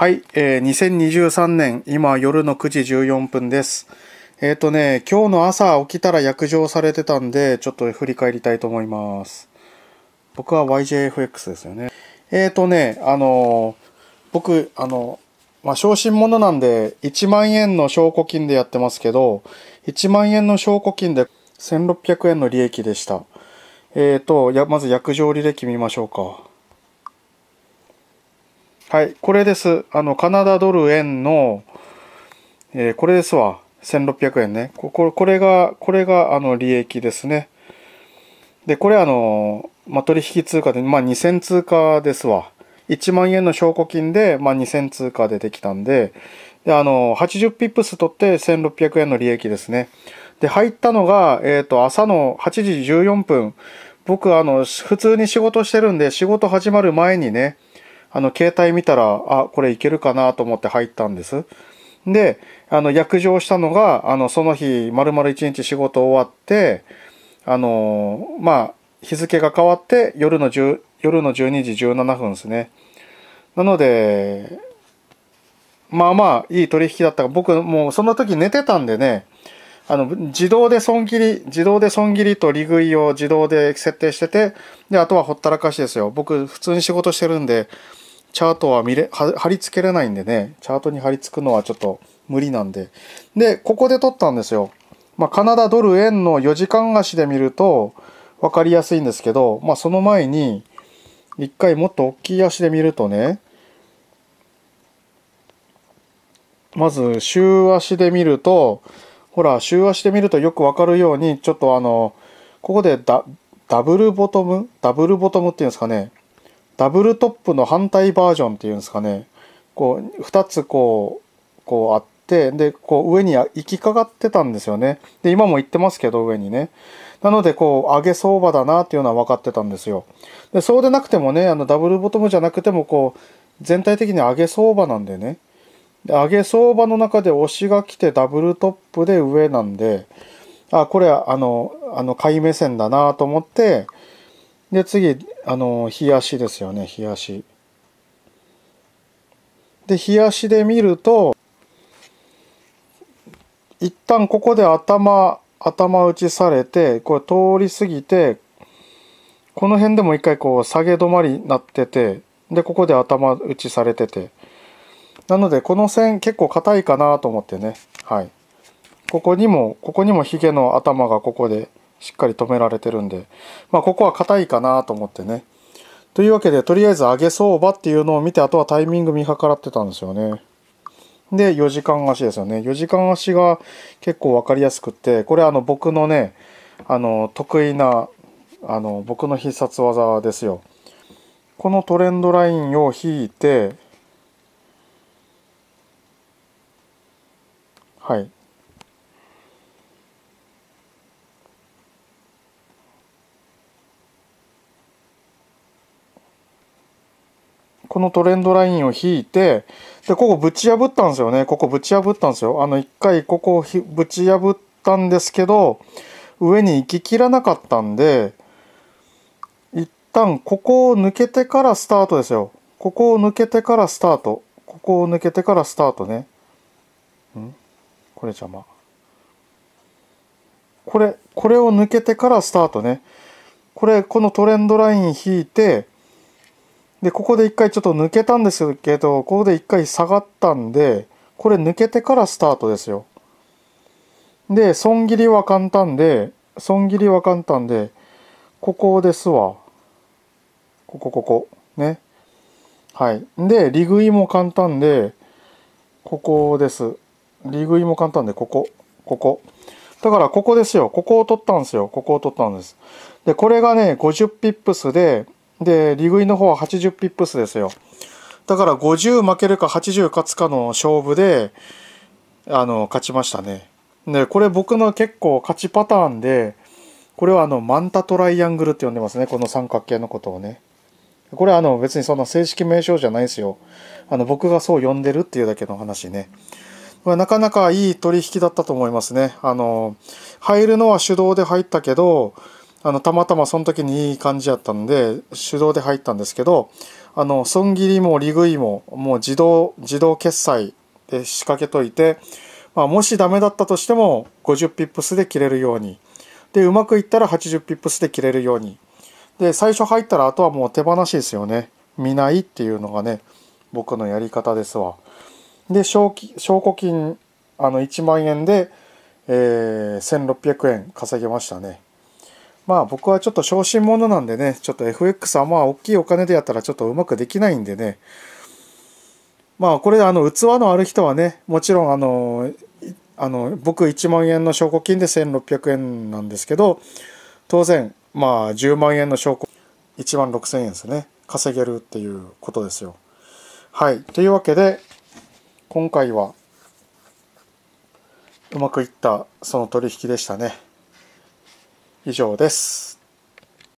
はい、えー、2023年、今夜の9時14分です。えっ、ー、とね、今日の朝起きたら約定されてたんで、ちょっと振り返りたいと思います。僕は YJFX ですよね。えっ、ー、とね、あのー、僕、あの、まあ、昇進者なんで、1万円の証拠金でやってますけど、1万円の証拠金で1600円の利益でした。えっ、ー、と、まず約定履歴見ましょうか。はい、これです。あの、カナダドル円の、えー、これですわ。1600円ね。こここれが、これが、あの、利益ですね。で、これあの、まあ、取引通貨で、まあ、2000通貨ですわ。1万円の証拠金で、まあ、2000通貨でできたんで、で、あの、80ピップス取って1600円の利益ですね。で、入ったのが、えっ、ー、と、朝の8時14分。僕、あの、普通に仕事してるんで、仕事始まる前にね、あの、携帯見たら、あ、これいけるかなと思って入ったんです。で、あの、約定したのが、あの、その日、丸々一日仕事終わって、あの、まあ、日付が変わって夜の10、夜の12時17分ですね。なので、まあまあ、いい取引だった僕、もうその時寝てたんでね、あの、自動で損切り、自動で損切りと利食いを自動で設定してて、で、あとはほったらかしですよ。僕、普通に仕事してるんで、チャートは見れ貼り付けれないんでね、チャートに貼り付くのはちょっと無理なんで。で、ここで撮ったんですよ。まあ、カナダドル円の4時間足で見ると分かりやすいんですけど、まあ、その前に、一回もっと大きい足で見るとね、まず週足で見ると、ほら、週足で見るとよくわかるように、ちょっとあの、ここでダダブルボトムダブルボトムっていうんですかね。ダブルトップの反対バージョンっていうんですかねこう2つこうこうあってでこう上に行きかかってたんですよねで今も行ってますけど上にねなのでこう上げ相場だなっていうのは分かってたんですよでそうでなくてもねあのダブルボトムじゃなくてもこう全体的に上げ相場なんでね上げ相場の中で押しが来てダブルトップで上なんであこれはあのあの買い目線だなと思ってで次あの日足ですよね日足で日足で見ると一旦ここで頭頭打ちされてこれ通り過ぎてこの辺でも一回こう下げ止まりになっててでここで頭打ちされててなのでこの線結構硬いかなと思ってねはいここにもここにもヒゲの頭がここでしっかり止められてるんで、まあ、ここは硬いかなと思ってね。というわけで、とりあえず上げ相場っていうのを見て、あとはタイミング見計らってたんですよね。で、4時間足ですよね。4時間足が結構分かりやすくって、これあの僕のね、あの、得意な、あの、僕の必殺技ですよ。このトレンドラインを引いて、はい。このトレンドラインを引いて、で、ここぶち破ったんですよね。ここぶち破ったんですよ。あの、一回ここをぶち破ったんですけど、上に行ききらなかったんで、一旦ここを抜けてからスタートですよ。ここを抜けてからスタート。ここを抜けてからスタートね。んこれ邪魔。これ、これを抜けてからスタートね。これ、このトレンドライン引いて、で、ここで一回ちょっと抜けたんですけど、ここで一回下がったんで、これ抜けてからスタートですよ。で、損切りは簡単で、損切りは簡単で、ここですわ。ここ、ここ。ね。はい。で、利食いも簡単で、ここです。利食いも簡単で、ここ、ここ。だからここですよ。ここを取ったんですよ。ここを取ったんです。で、これがね、50ピップスで、で、利食いの方は80ピップスですよ。だから50負けるか80勝つかの勝負で、あの、勝ちましたね。で、これ僕の結構勝ちパターンで、これはあの、マンタトライアングルって呼んでますね。この三角形のことをね。これはあの、別にそんな正式名称じゃないですよ。あの、僕がそう呼んでるっていうだけの話ね。これなかなかいい取引だったと思いますね。あの、入るのは手動で入ったけど、あのたまたまその時にいい感じやったんで手動で入ったんですけどあの損切りも利食いももう自動自動決済で仕掛けといて、まあ、もしダメだったとしても50ピップスで切れるようにでうまくいったら80ピップスで切れるようにで最初入ったらあとはもう手放しですよね見ないっていうのがね僕のやり方ですわで証拠金あの1万円で、えー、1600円稼げましたねまあ僕はちょっと小心者なんでね、ちょっと FX はまあ大きいお金でやったらちょっとうまくできないんでね、まあこれあの器のある人はね、もちろんあの、あの僕1万円の証拠金で1600円なんですけど、当然まあ10万円の証拠、1万6000円ですね、稼げるっていうことですよ。はい。というわけで、今回はうまくいったその取引でしたね。以上です。